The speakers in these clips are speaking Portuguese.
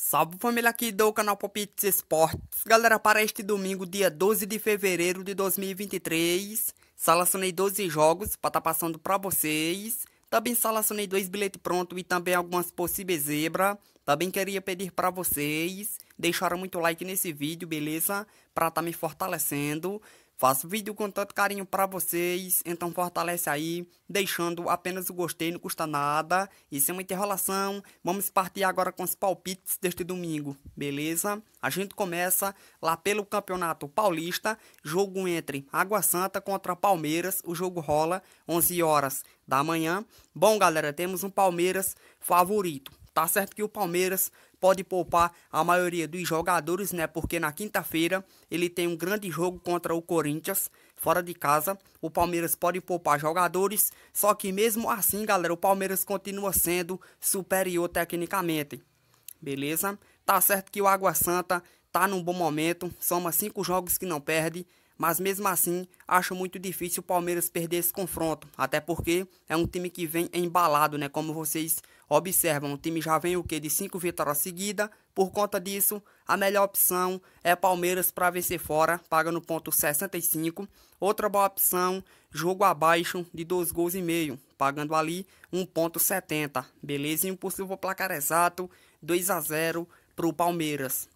Salve família aqui do canal Popits Esportes. Galera, para este domingo, dia 12 de fevereiro de 2023, salacionei 12 jogos para estar tá passando para vocês. Também salacionei dois bilhetes pronto e também algumas possíveis zebra. Também queria pedir para vocês deixarem muito like nesse vídeo, beleza? Para estar tá me fortalecendo. Faço vídeo com tanto carinho para vocês, então fortalece aí, deixando apenas o gostei, não custa nada. E sem é uma interrolação, vamos partir agora com os palpites deste domingo, beleza? A gente começa lá pelo Campeonato Paulista, jogo entre Água Santa contra Palmeiras, o jogo rola 11 horas da manhã. Bom, galera, temos um Palmeiras favorito. Tá certo que o Palmeiras pode poupar a maioria dos jogadores, né? Porque na quinta-feira ele tem um grande jogo contra o Corinthians, fora de casa. O Palmeiras pode poupar jogadores, só que mesmo assim, galera, o Palmeiras continua sendo superior tecnicamente. Beleza? Tá certo que o Água Santa tá num bom momento, soma cinco jogos que não perde, mas mesmo assim acho muito difícil o Palmeiras perder esse confronto, até porque é um time que vem embalado, né? Como vocês observam, o time já vem o que de cinco vitórias seguidas. Por conta disso, a melhor opção é Palmeiras para vencer fora, paga no ponto 65. Outra boa opção, jogo abaixo de dois gols e meio, pagando ali 1.70. Beleza? E um placar exato 2 a 0 para o Palmeiras.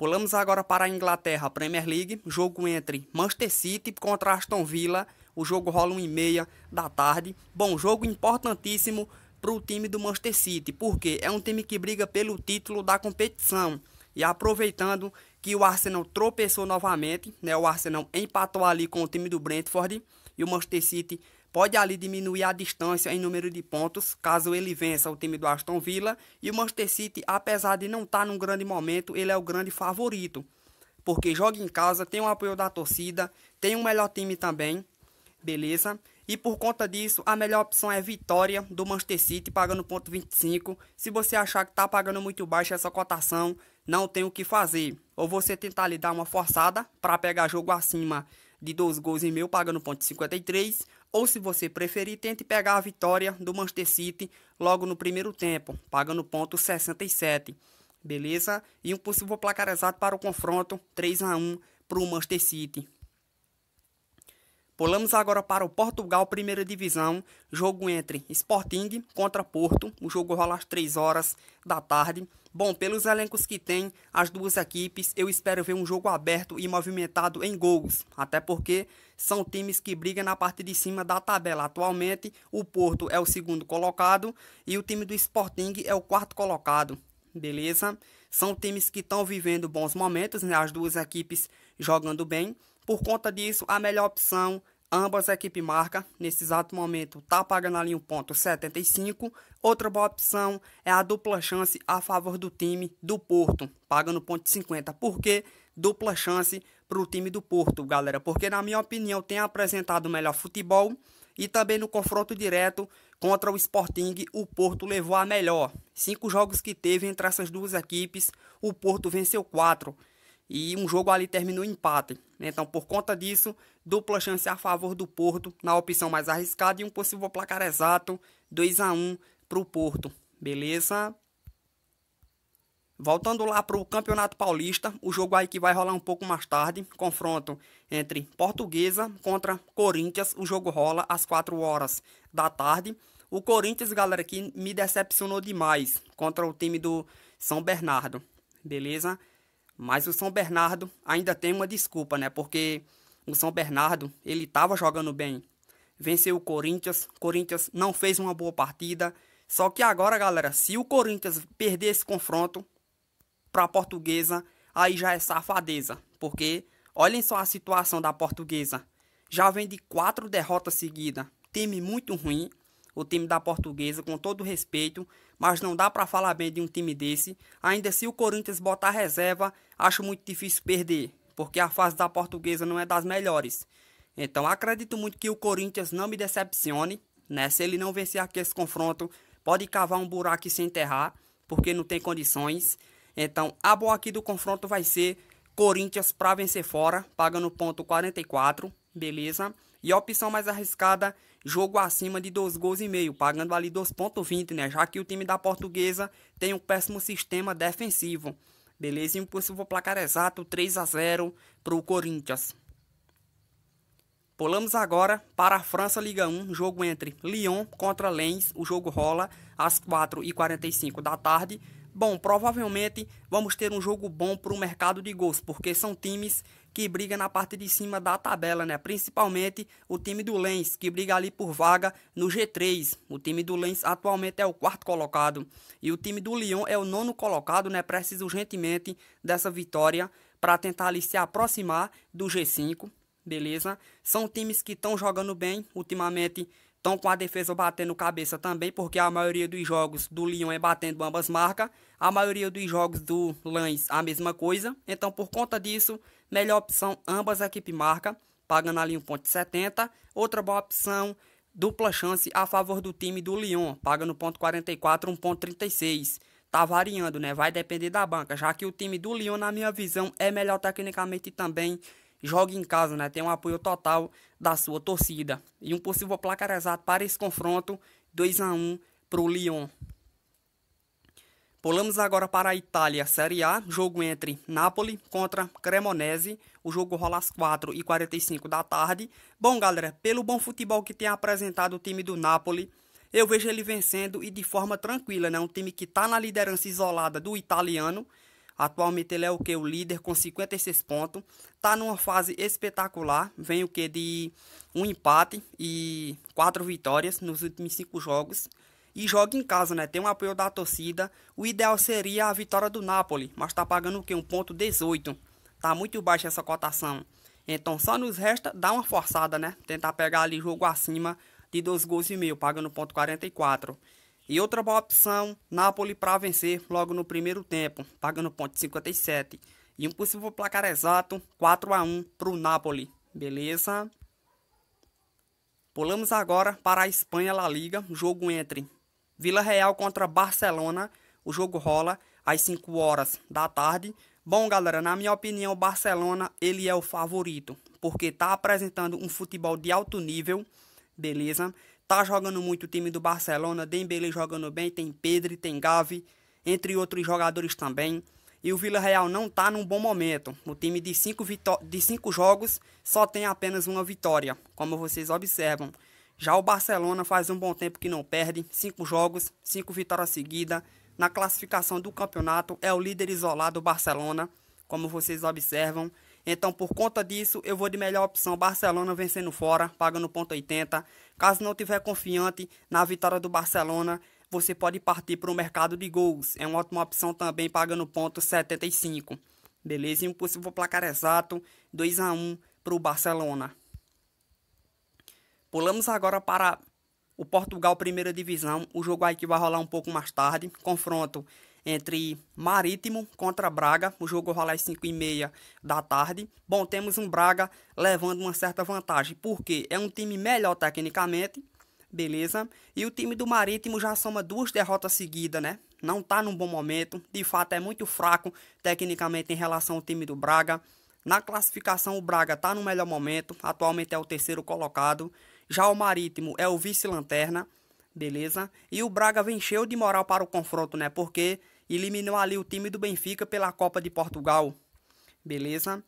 Pulamos agora para a Inglaterra, Premier League, jogo entre Manchester City contra Aston Villa. O jogo rola 1 e meia da tarde. Bom, jogo importantíssimo para o time do Manchester City, porque é um time que briga pelo título da competição. E aproveitando que o Arsenal tropeçou novamente, né? O Arsenal empatou ali com o time do Brentford e o Manchester City pode ali diminuir a distância em número de pontos, caso ele vença o time do Aston Villa, e o Manchester City, apesar de não estar tá num grande momento, ele é o grande favorito, porque joga em casa, tem o apoio da torcida, tem o um melhor time também, beleza? E por conta disso, a melhor opção é vitória do Manchester City pagando ponto 25. Se você achar que está pagando muito baixo essa cotação, não tem o que fazer. Ou você tentar lhe dar uma forçada para pegar jogo acima de 2 gols e meio pagando ponto 53, ou, se você preferir, tente pegar a vitória do Manchester City logo no primeiro tempo, pagando ponto 67. Beleza? E um possível placar exato para o confronto 3 a 1 para o Manchester City. Pulamos agora para o Portugal Primeira Divisão, jogo entre Sporting contra Porto. O jogo rola às 3 horas da tarde. Bom, pelos elencos que tem as duas equipes, eu espero ver um jogo aberto e movimentado em gols, até porque são times que brigam na parte de cima da tabela. Atualmente, o Porto é o segundo colocado e o time do Sporting é o quarto colocado. Beleza? São times que estão vivendo bons momentos, né? As duas equipes jogando bem. Por conta disso, a melhor opção, ambas a equipe marca, nesse exato momento está pagando ali ponto 75 Outra boa opção é a dupla chance a favor do time do Porto, pagando 50. Por quê? Dupla chance para o time do Porto, galera, porque na minha opinião tem apresentado o melhor futebol e também no confronto direto contra o Sporting, o Porto levou a melhor. Cinco jogos que teve entre essas duas equipes, o Porto venceu quatro e um jogo ali terminou empate. Então, por conta disso, dupla chance a favor do Porto na opção mais arriscada e um possível placar exato 2 a 1 para o Porto. Beleza? Voltando lá para o Campeonato Paulista, o jogo aí que vai rolar um pouco mais tarde, confronto entre Portuguesa contra Corinthians, o jogo rola às 4 horas da tarde. O Corinthians, galera, que me decepcionou demais contra o time do São Bernardo, beleza? Mas o São Bernardo ainda tem uma desculpa, né? Porque o São Bernardo, ele estava jogando bem. Venceu o Corinthians, Corinthians não fez uma boa partida. Só que agora, galera, se o Corinthians perder esse confronto para a Portuguesa, aí já é safadeza. Porque olhem só a situação da Portuguesa. Já vem de quatro derrotas seguidas. Time muito ruim o time da Portuguesa, com todo respeito, mas não dá para falar bem de um time desse. Ainda se o Corinthians botar reserva, acho muito difícil perder, porque a fase da Portuguesa não é das melhores. Então acredito muito que o Corinthians não me decepcione, né? Se ele não vencer aqui esse confronto, pode cavar um buraco e se enterrar, porque não tem condições. Então a boa aqui do confronto vai ser Corinthians para vencer fora, pagando ponto 44, beleza? E a opção mais arriscada, jogo acima de 2 gols e meio, pagando ali 2.20, né? Já que o time da Portuguesa tem um péssimo sistema defensivo. Beleza? E um possível placar exato, 3 a 0 para o Corinthians. Pulamos agora para a França Liga 1, jogo entre Lyon contra Lens. O jogo rola às 4h45 da tarde. Bom, provavelmente vamos ter um jogo bom para o mercado de gols, porque são times que briga na parte de cima da tabela, né? Principalmente o time do Lens, que briga ali por vaga no G3. O time do Lens atualmente é o quarto colocado e o time do Lyon é o nono colocado, né? Precisa urgentemente dessa vitória para tentar ali se aproximar do G5, beleza? São times que estão jogando bem ultimamente estão com a defesa batendo cabeça também, porque a maioria dos jogos do Lyon é batendo ambas marcas, a maioria dos jogos do Lens a mesma coisa. Então, por conta disso, Melhor opção, ambas a equipe marca, pagando ali 1,70. Outra boa opção, dupla chance a favor do time do Lyon, pagando 1,44, 1,36. Tá variando, né? Vai depender da banca, já que o time do Lyon, na minha visão, é melhor tecnicamente também joga em casa, né? Tem um apoio total da sua torcida. E um possível placar exato para esse confronto, 2 a 1 para o Lyon. Pulamos agora para a Itália, Série A, jogo entre Napoli contra Cremonese, o jogo rola às 4 e 45 da tarde. Bom, galera, pelo bom futebol que tem apresentado o time do Napoli, eu vejo ele vencendo e de forma tranquila, né? Um time que está na liderança isolada do italiano, Atualmente ele é o que? O líder com 56 pontos. está numa fase espetacular. Vem o que? De um empate e quatro vitórias nos últimos cinco jogos e joga em casa, né? Tem um apoio da torcida. O ideal seria a vitória do Napoli, mas tá pagando o quê? 1.18. Tá muito baixa essa cotação. Então só nos resta dar uma forçada, né? Tentar pegar ali jogo acima de 2 gols e meio, pagando 0.44. E outra boa opção, Napoli para vencer logo no primeiro tempo, pagando 1.57. E um possível placar exato, 4 a 1 pro Napoli. Beleza? Pulamos agora para a Espanha La Liga, jogo entre Vila Real contra Barcelona. O jogo rola às 5 horas da tarde. Bom, galera, na minha opinião, o Barcelona ele é o favorito, porque está apresentando um futebol de alto nível, beleza? Está jogando muito o time do Barcelona, Dembele jogando bem, tem Pedro, tem Gavi, entre outros jogadores também. E o Vila Real não está num bom momento. O time de cinco, de cinco jogos só tem apenas uma vitória, como vocês observam. Já o Barcelona faz um bom tempo que não perde, cinco jogos, cinco vitórias seguidas. Na classificação do campeonato é o líder isolado o Barcelona, como vocês observam. Então, por conta disso, eu vou de melhor opção Barcelona vencendo fora, pagando ponto 80. Caso não tiver confiante na vitória do Barcelona, você pode partir para o mercado de gols. É uma ótima opção também pagando ponto 75. Beleza? Impossível placar exato, 2 a 1 para o Barcelona. Pulamos agora para o Portugal Primeira Divisão, o jogo aí que vai rolar um pouco mais tarde, confronto entre Marítimo contra Braga, o jogo rolar às 5 e meia da tarde. Bom, temos um Braga levando uma certa vantagem, porque é um time melhor tecnicamente, beleza? E o time do Marítimo já soma duas derrotas seguidas, né? Não tá num bom momento, de fato é muito fraco tecnicamente em relação ao time do Braga. Na classificação, o Braga está no melhor momento, atualmente é o terceiro colocado. Já o Marítimo é o vice-lanterna, beleza? E o Braga venceu de moral para o confronto, né? Porque eliminou ali o time do Benfica pela Copa de Portugal, beleza?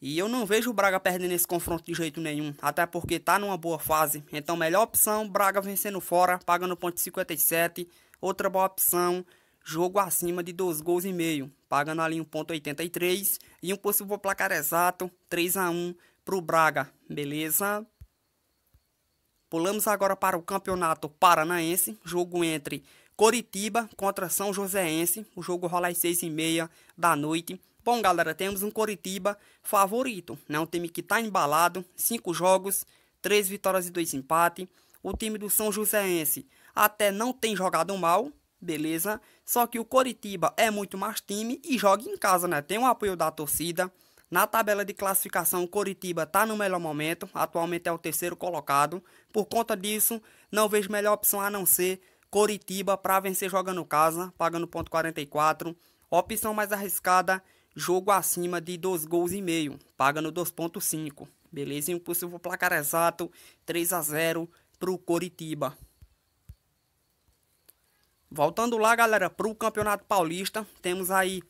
E eu não vejo o Braga perdendo esse confronto de jeito nenhum, até porque tá numa boa fase. Então, melhor opção, Braga vencendo fora, pagando ponto 57. Outra boa opção, jogo acima de 2 gols e meio, pagando ali 1.83 e um possível placar exato, 3 a 1 pro Braga, beleza? Pulamos agora para o Campeonato Paranaense, jogo entre Coritiba contra São Joséense. O jogo rola às seis e meia da noite. Bom, galera, temos um Coritiba favorito, né? Um time que está embalado, cinco jogos, três vitórias e dois empates. O time do São Joséense até não tem jogado mal, beleza? Só que o Coritiba é muito mais time e joga em casa, né? Tem o apoio da torcida. Na tabela de classificação, Coritiba está no melhor momento, atualmente é o terceiro colocado. Por conta disso, não vejo melhor opção a não ser Coritiba para vencer jogando casa, pagando ponto 44. Opção mais arriscada, jogo acima de 2 gols e meio, pagando 2.5. Beleza? impossível placar exato, 3 a 0 para o Coritiba. Voltando lá, galera, para o Campeonato Paulista, temos aí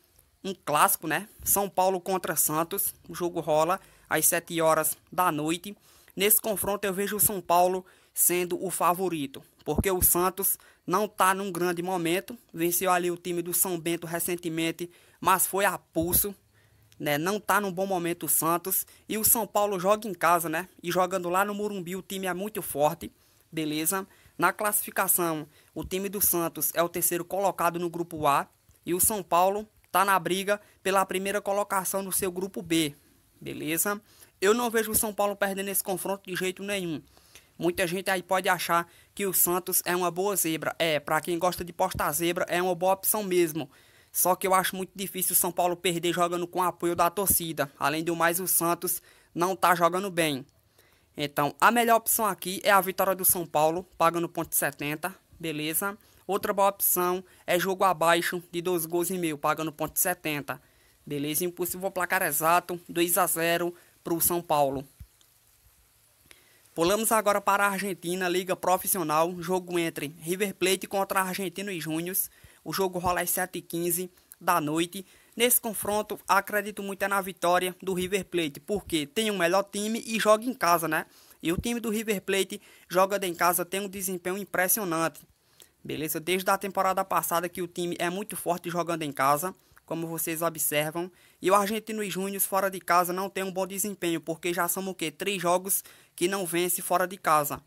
um clássico, né? São Paulo contra Santos. O jogo rola às 7 horas da noite. Nesse confronto eu vejo o São Paulo sendo o favorito, porque o Santos não está num grande momento. Venceu ali o time do São Bento recentemente, mas foi a pulso. Né? Não está num bom momento o Santos. E o São Paulo joga em casa, né? E jogando lá no Morumbi, o time é muito forte, beleza? Na classificação, o time do Santos é o terceiro colocado no grupo A. E o São Paulo tá na briga pela primeira colocação no seu grupo B, beleza? Eu não vejo o São Paulo perdendo esse confronto de jeito nenhum. Muita gente aí pode achar que o Santos é uma boa zebra. É, para quem gosta de postar zebra, é uma boa opção mesmo. Só que eu acho muito difícil o São Paulo perder jogando com apoio da torcida. Além do mais, o Santos não tá jogando bem. Então, a melhor opção aqui é a vitória do São Paulo, pagando 0,70, beleza? Outra boa opção é jogo abaixo de 2 gols e meio, pagando 0,70. Beleza, impossível placar exato, 2 a 0 para o São Paulo. Pulamos agora para a Argentina, Liga Profissional, jogo entre River Plate contra Argentino e Júnior. O jogo rola às 7h15 da noite. Nesse confronto, acredito muito é na vitória do River Plate, porque tem o um melhor time e joga em casa, né? E o time do River Plate joga em casa, tem um desempenho impressionante beleza? Desde a temporada passada que o time é muito forte jogando em casa, como vocês observam. E o Argentino e Júnior fora de casa não tem um bom desempenho, porque já são o quê? Três jogos que não vence fora de casa,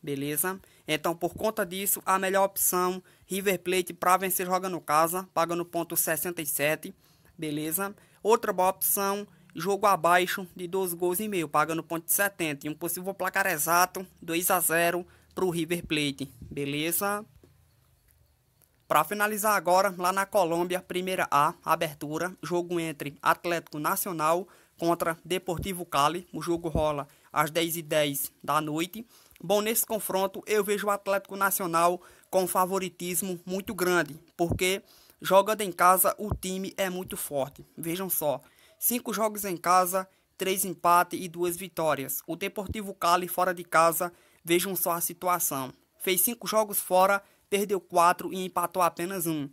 beleza? Então, por conta disso, a melhor opção, River Plate para vencer jogando casa, pagando ponto 67, beleza? Outra boa opção, jogo abaixo de 12 gols e meio, pagando ponto 70. E um possível placar exato, 2 a 0 para o River Plate, beleza? Para finalizar agora, lá na Colômbia, primeira A, abertura, jogo entre Atlético Nacional contra Deportivo Cali. O jogo rola às 10h10 da noite. Bom, nesse confronto eu vejo o Atlético Nacional com favoritismo muito grande, porque jogando em casa o time é muito forte. Vejam só, cinco jogos em casa, três empates e duas vitórias. O Deportivo Cali fora de casa, vejam só a situação. Fez cinco jogos fora perdeu quatro e empatou apenas um.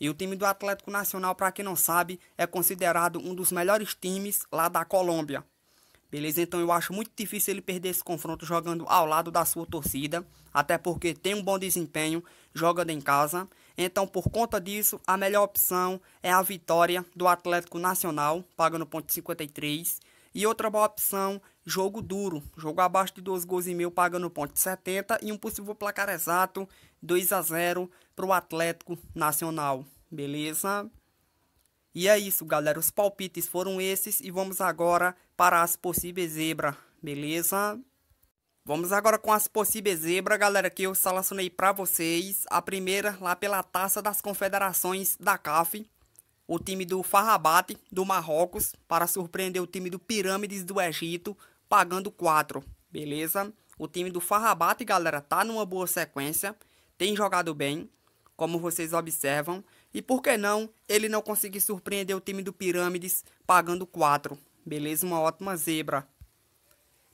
E o time do Atlético Nacional, para quem não sabe, é considerado um dos melhores times lá da Colômbia. Beleza? Então eu acho muito difícil ele perder esse confronto jogando ao lado da sua torcida, até porque tem um bom desempenho jogando em casa. Então, por conta disso, a melhor opção é a vitória do Atlético Nacional, pagando ponto 53. E outra boa opção jogo duro, jogo abaixo de 2 gols e meio, pagando ponto 70 e um possível placar exato 2 a 0 para o Atlético Nacional, beleza? E é isso, galera, os palpites foram esses e vamos agora para as possíveis zebra, beleza? Vamos agora com as possíveis zebra, galera, que eu selecionei para vocês. A primeira lá pela Taça das Confederações da CAF, o time do Farrabate, do Marrocos, para surpreender o time do Pirâmides do Egito, pagando 4, beleza? O time do Farrabate, galera, tá numa boa sequência, tem jogado bem, como vocês observam, e por que não ele não conseguir surpreender o time do Pirâmides pagando 4, beleza? Uma ótima zebra.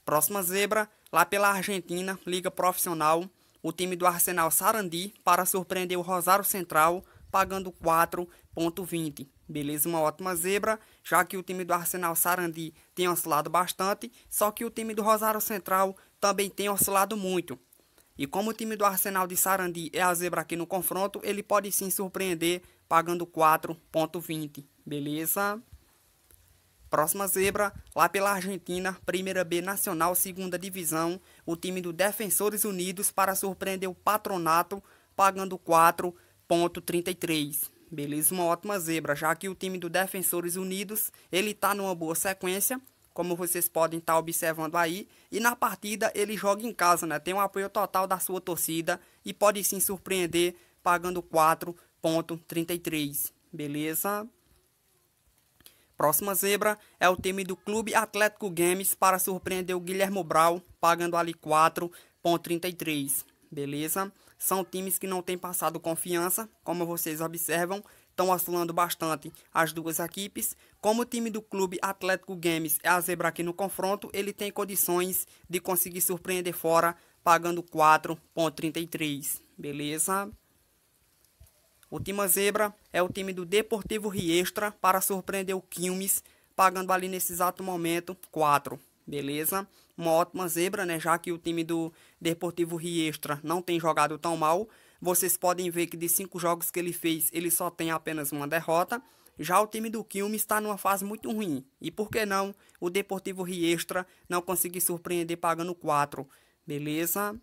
Próxima zebra, lá pela Argentina, Liga Profissional, o time do Arsenal Sarandi para surpreender o Rosário Central pagando 4,20. Beleza, uma ótima zebra, já que o time do Arsenal Sarandi tem oscilado bastante, só que o time do Rosário Central também tem oscilado muito. E como o time do Arsenal de Sarandi é a zebra aqui no confronto, ele pode sim surpreender pagando 4,20. Beleza? Próxima zebra, lá pela Argentina, primeira B Nacional, segunda divisão, o time do Defensores Unidos para surpreender o Patronato, pagando 4,20. 0,33. Beleza, uma ótima zebra, já que o time do Defensores Unidos, ele tá numa boa sequência, como vocês podem estar tá observando aí, e na partida ele joga em casa, né? Tem um apoio total da sua torcida e pode sim surpreender pagando 4.33. Beleza? Próxima zebra é o time do Clube Atlético Games para surpreender o Guilhermo Brau, pagando ali 4.33. Beleza? São times que não têm passado confiança, como vocês observam, estão oscilando bastante as duas equipes. Como o time do clube Atlético Games é a zebra aqui no confronto, ele tem condições de conseguir surpreender fora, pagando 4,33. Beleza? O time zebra é o time do Deportivo Riestra para surpreender o Quilmes, pagando ali nesse exato momento 4. Beleza? uma ótima zebra, né? Já que o time do Deportivo Riestra não tem jogado tão mal. Vocês podem ver que de cinco jogos que ele fez, ele só tem apenas uma derrota. Já o time do Quilmes está numa fase muito ruim. E por que não o Deportivo Riestra não conseguir surpreender pagando 4? Beleza?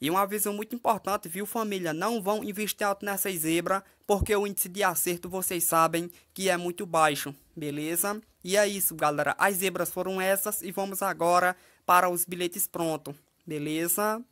E um aviso muito importante, viu família? Não vão investir alto nessa zebra, porque o índice de acerto vocês sabem que é muito baixo, beleza? E é isso, galera. As zebras foram essas e vamos agora para os bilhetes pronto, beleza?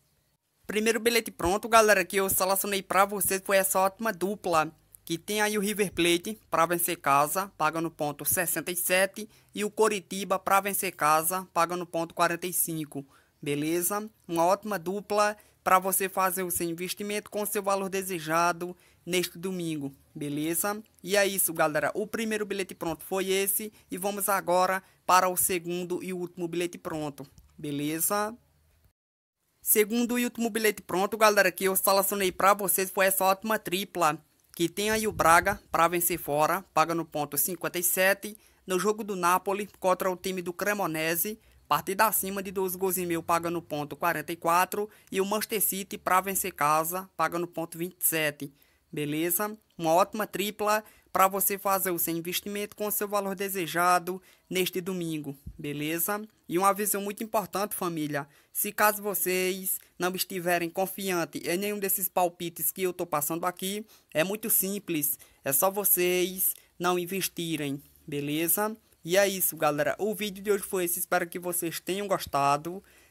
Primeiro bilhete pronto, galera, que eu selecionei para vocês foi essa ótima dupla. Que tem aí o River Plate para vencer casa, paga no ponto 67. E o Coritiba para vencer casa, paga no ponto 45. Beleza? Uma ótima dupla para você fazer o seu investimento com o seu valor desejado neste domingo, beleza? E é isso, galera. O primeiro bilhete pronto foi esse e vamos agora para o segundo e último bilhete pronto, beleza? Segundo e último bilhete pronto, galera, que eu selecionei para vocês foi essa ótima tripla, que tem aí o Braga para vencer fora, paga no ponto 57, no jogo do Napoli contra o time do Cremonese, partida acima de 12 gols e meio paga no ponto 44 e o Manchester City para vencer casa paga no ponto 27 beleza? Uma ótima tripla para você fazer o seu investimento com o seu valor desejado neste domingo, beleza? E um aviso muito importante, família. Se caso vocês não estiverem confiantes em nenhum desses palpites que eu tô passando aqui, é muito simples. É só vocês não investirem, beleza? E é isso, galera. O vídeo de hoje foi esse. Espero que vocês tenham gostado.